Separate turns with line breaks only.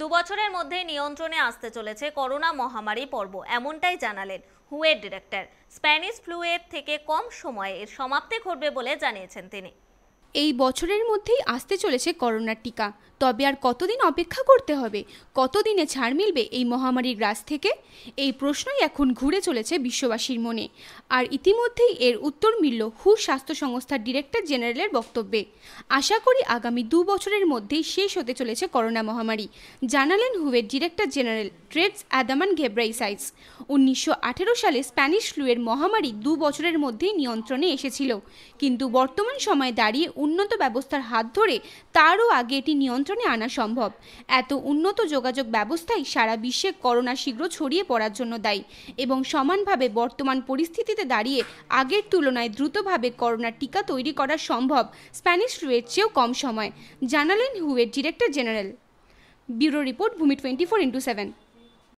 দুবছরের মধ্যে নিয়ন্ত্রণে আসতে চলেছে করোনা মহামারী পর্ব এমনটাই জানালেন হুয়ের ডিরেক্টর স্প্যানিশ ফ্লুয়ের থেকে কম সময়ে এর সমাপ্তি ঘটবে বলে জানিয়েছেন তিনি
এই বছরের মধ্যেই আসতে চলেছে করোনার টিকা তবে আর কতদিন অপেক্ষা করতে হবে কতদিনে ছাড় মিলবে এই মহামারীর গ্রাস থেকে এই প্রশ্নই এখন ঘুরে চলেছে বিশ্ববাসীর মনে আর ইতিমধ্যেই এর উত্তর মিলল হু স্বাস্থ্য সংস্থার ডিরেক্টর জেনারেলের বক্তব্যে আশা করি আগামী দু বছরের মধ্যেই শেষ হতে চলেছে করোনা মহামারী জানালেন হুয়ের director general Tedros Adhanom Ghebreyesus উনিশশো সালে স্প্যানিশ ফ্লুয়ের মহামারী দু বছরের মধ্যেই নিয়ন্ত্রণে এসেছিল কিন্তু বর্তমান সময়ে দাঁড়িয়ে উন্নত ব্যবস্থার হাত ধরে তারও আগে এটি নিয়ন্ত্রণ নিয়ন্ত্রণে আনা সম্ভব এত উন্নত যোগাযোগ ব্যবস্থাই সারা বিশ্বে করোনা শীঘ্র ছড়িয়ে পড়ার জন্য দায়ী এবং সমানভাবে বর্তমান পরিস্থিতিতে দাঁড়িয়ে আগের তুলনায় দ্রুতভাবে করোনার টিকা তৈরি করা সম্ভব স্প্যানিশ ফ্লুয়ের চেয়েও কম সময় জানালেন হুয়ের ডিরেক্টর জেনারেল ব্যুরো রিপোর্ট ভূমি টোয়েন্টি ফোর ইন্টু সেভেন